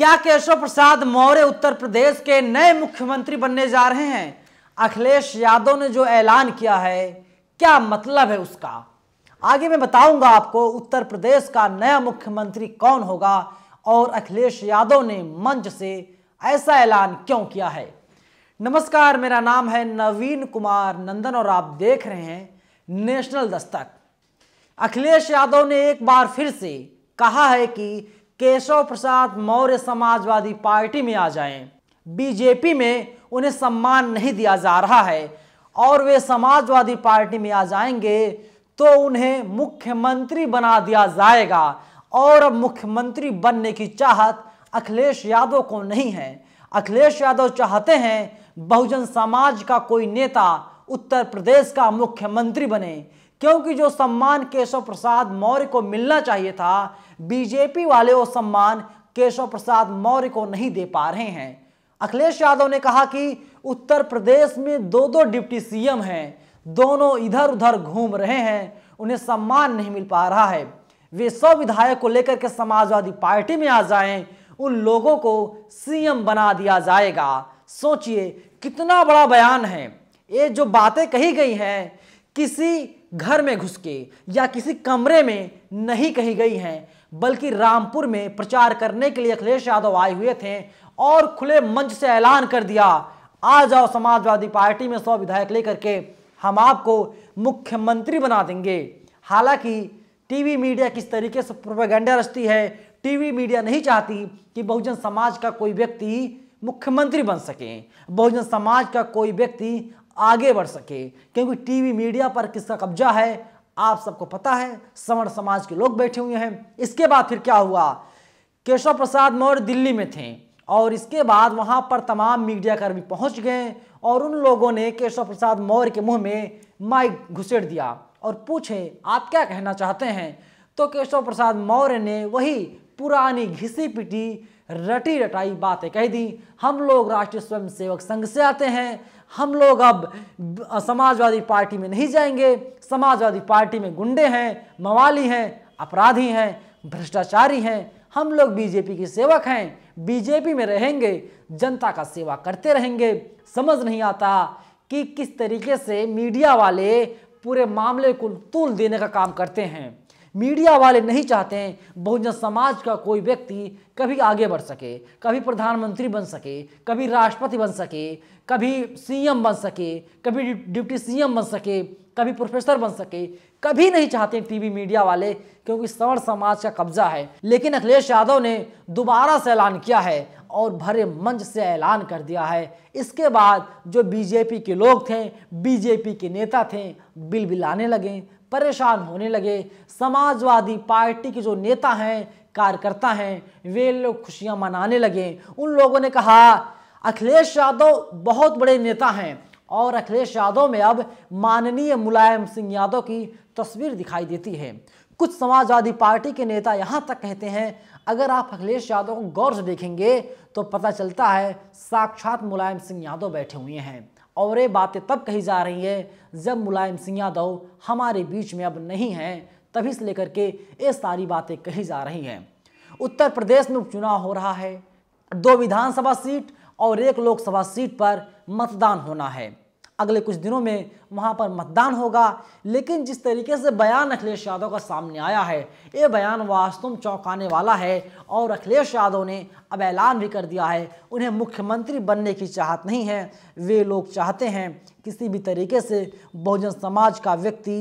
क्या केशव प्रसाद मौर्य उत्तर प्रदेश के नए मुख्यमंत्री बनने जा रहे हैं अखिलेश यादव ने जो ऐलान किया है क्या मतलब है उसका आगे मैं बताऊंगा आपको उत्तर प्रदेश का नया मुख्यमंत्री कौन होगा और अखिलेश यादव ने मंच से ऐसा ऐलान क्यों किया है नमस्कार मेरा नाम है नवीन कुमार नंदन और आप देख रहे हैं नेशनल दस्तक अखिलेश यादव ने एक बार फिर से कहा है कि केशव प्रसाद मौर्य समाजवादी पार्टी में आ जाएं। बीजेपी में उन्हें सम्मान नहीं दिया जा रहा है और वे समाजवादी पार्टी में आ जाएंगे तो उन्हें मुख्यमंत्री बना दिया जाएगा और अब मुख्यमंत्री बनने की चाहत अखिलेश यादव को नहीं है अखिलेश यादव चाहते हैं बहुजन समाज का कोई नेता उत्तर प्रदेश का मुख्यमंत्री बने क्योंकि जो सम्मान केशव प्रसाद मौर्य को मिलना चाहिए था बीजेपी वाले वो सम्मान केशव प्रसाद मौर्य को नहीं दे पा रहे हैं अखिलेश यादव ने कहा कि उत्तर प्रदेश में दो दो डिप्टी सीएम हैं दोनों इधर उधर घूम रहे हैं उन्हें सम्मान नहीं मिल पा रहा है वे सौ विधायक को लेकर के समाजवादी पार्टी में आ जाएं उन लोगों को सीएम बना दिया जाएगा सोचिए कितना बड़ा बयान है ये जो बातें कही गई हैं किसी घर में घुस के या किसी कमरे में नहीं कही गई हैं बल्कि रामपुर में प्रचार करने के लिए अखिलेश यादव आए हुए थे और खुले मंच से ऐलान कर दिया आ जाओ समाजवादी पार्टी में सौ विधायक लेकर के हम आपको मुख्यमंत्री बना देंगे हालांकि टीवी मीडिया किस तरीके से प्रोपेगेंडा रचती है टीवी मीडिया नहीं चाहती कि बहुजन समाज का कोई व्यक्ति मुख्यमंत्री बन सके बहुजन समाज का कोई व्यक्ति आगे बढ़ सके क्योंकि टीवी मीडिया पर किसका कब्जा है आप सबको पता है सवर्ण समाज के लोग बैठे हुए हैं इसके बाद फिर क्या हुआ केशव प्रसाद मौर्य दिल्ली में थे और इसके बाद वहाँ पर तमाम मीडियाकर्मी पहुँच गए और उन लोगों ने केशव प्रसाद मौर्य के मुंह में माइक घुसेड़ दिया और पूछे आप क्या कहना चाहते हैं तो केशव प्रसाद मौर्य ने वही पुरानी घिसी पिटी रटी रटाई बातें कह दी हम लोग राष्ट्रीय स्वयंसेवक संघ से आते हैं हम लोग अब समाजवादी पार्टी में नहीं जाएंगे समाजवादी पार्टी में गुंडे हैं मवाली हैं अपराधी हैं भ्रष्टाचारी हैं हम लोग बीजेपी के सेवक हैं बीजेपी में रहेंगे जनता का सेवा करते रहेंगे समझ नहीं आता कि किस तरीके से मीडिया वाले पूरे मामले को तूल देने का काम करते हैं मीडिया वाले नहीं चाहते हैं बहुजन समाज का कोई व्यक्ति कभी आगे बढ़ सके कभी प्रधानमंत्री बन सके कभी राष्ट्रपति बन सके कभी सीएम बन सके कभी डिप्टी सीएम बन सके कभी प्रोफेसर बन सके कभी नहीं चाहते टीवी मीडिया वाले क्योंकि सवर्ण समाज का कब्जा है लेकिन अखिलेश यादव ने दोबारा से ऐलान किया है और भरे मंच से ऐलान कर दिया है इसके बाद जो बीजेपी के लोग थे बीजेपी के नेता थे बिल बिलाने लगे परेशान होने लगे समाजवादी पार्टी के जो नेता हैं कार्यकर्ता हैं वे लोग खुशियां मनाने लगे उन लोगों ने कहा अखिलेश यादव बहुत बड़े नेता हैं और अखिलेश यादव में अब माननीय मुलायम सिंह यादव की तस्वीर दिखाई देती है कुछ समाजवादी पार्टी के नेता यहाँ तक कहते हैं अगर आप अखिलेश यादव को गौर से देखेंगे तो पता चलता है साक्षात मुलायम सिंह यादव बैठे हुए हैं और ये बातें तब कही जा रही है जब मुलायम सिंह यादव हमारे बीच में अब नहीं हैं तभी से लेकर के ये सारी बातें कही जा रही हैं उत्तर प्रदेश में उपचुनाव हो रहा है दो विधानसभा सीट और एक लोकसभा सीट पर मतदान होना है अगले कुछ दिनों में वहाँ पर मतदान होगा लेकिन जिस तरीके से बयान अखिलेश यादव का सामने आया है ये बयान वास्तव में चौंकाने वाला है और अखिलेश यादव ने अब ऐलान भी कर दिया है उन्हें मुख्यमंत्री बनने की चाहत नहीं है वे लोग चाहते हैं किसी भी तरीके से बहुजन समाज का व्यक्ति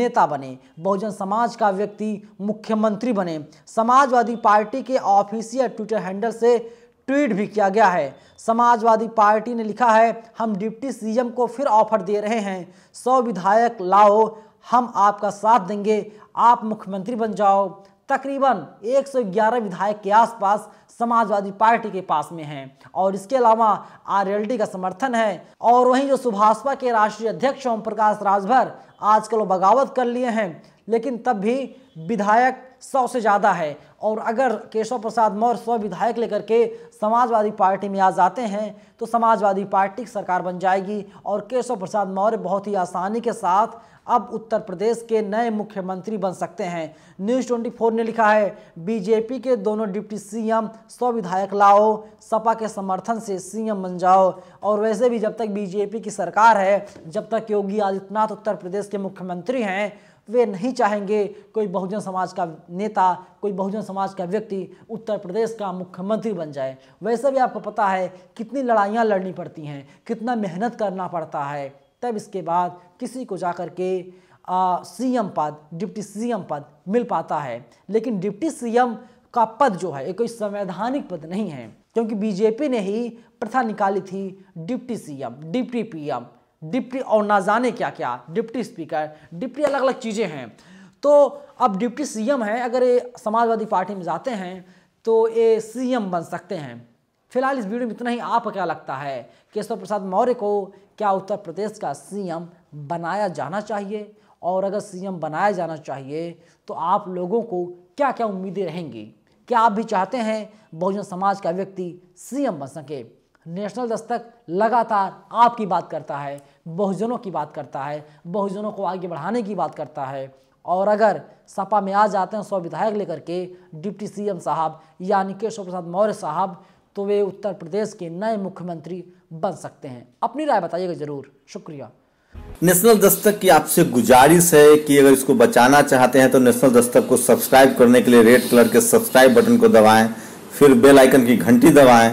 नेता बने बहुजन समाज का व्यक्ति मुख्यमंत्री बने समाजवादी पार्टी के ऑफिसियल ट्विटर हैंडल से ट्वीट भी किया गया है समाजवादी पार्टी ने लिखा है हम डिप्टी सीएम को फिर ऑफर दे रहे हैं सौ विधायक लाओ हम आपका साथ देंगे आप मुख्यमंत्री बन जाओ तकरीबन 111 विधायक के आसपास समाजवादी पार्टी के पास में हैं और इसके अलावा आरएलडी का समर्थन है और वहीं जो सुभाषपा के राष्ट्रीय अध्यक्ष ओम प्रकाश राजभर आजकल वो बगावत कर लिए हैं लेकिन तब भी विधायक सौ से ज़्यादा है और अगर केशव प्रसाद मौर्य सौ विधायक लेकर के समाजवादी पार्टी में आ जाते हैं तो समाजवादी पार्टी की सरकार बन जाएगी और केशव प्रसाद मौर्य बहुत ही आसानी के साथ अब उत्तर प्रदेश के नए मुख्यमंत्री बन सकते हैं न्यूज़ 24 ने लिखा है बीजेपी के दोनों डिप्टी सीएम सौ विधायक लाओ सपा के समर्थन से सीएम बन जाओ और वैसे भी जब तक बीजेपी की सरकार है जब तक योगी आदित्यनाथ उत्तर प्रदेश के मुख्यमंत्री हैं वे नहीं चाहेंगे कोई बहुजन समाज का नेता कोई बहुजन समाज का व्यक्ति उत्तर प्रदेश का मुख्यमंत्री बन जाए वैसे भी आपको पता है कितनी लड़ाइयाँ लड़नी पड़ती हैं कितना मेहनत करना पड़ता है तब इसके बाद किसी को जा कर के सीएम पद डिप्टी सीएम पद मिल पाता है लेकिन डिप्टी सीएम का पद जो है ये कोई संवैधानिक पद नहीं है क्योंकि बीजेपी ने ही प्रथा निकाली थी deputy CM deputy PM deputy और ना जाने क्या क्या डिप्टी स्पीकर डिप्टी अलग अलग चीज़ें हैं तो अब डिप्टी सीएम हैं अगर ये समाजवादी पार्टी में जाते हैं तो ये सीएम बन सकते हैं फिलहाल इस वीडियो में इतना ही आपको क्या लगता है केशव प्रसाद मौर्य को क्या उत्तर प्रदेश का सीएम बनाया जाना चाहिए और अगर सीएम बनाया जाना चाहिए तो आप लोगों को क्या क्या उम्मीदें रहेंगी क्या आप भी चाहते हैं बहुजन समाज का व्यक्ति सीएम बन सके नेशनल दस्तक लगातार आपकी बात करता है बहुजनों की बात करता है बहुजनों को आगे बढ़ाने की बात करता है और अगर सपा में आ जाते हैं सौ विधायक लेकर के डिप्टी सीएम साहब यानी केशव प्रसाद मौर्य साहब तो वे उत्तर प्रदेश के नए मुख्यमंत्री बन सकते हैं अपनी राय बताइएगा जरूर शुक्रिया नेशनल दस्तक की आपसे गुजारिश है कि अगर इसको बचाना चाहते हैं तो नेशनल दस्तक को सब्सक्राइब करने के लिए रेड कलर के सब्सक्राइब बटन को दबाएं फिर बेल आइकन की घंटी दबाएं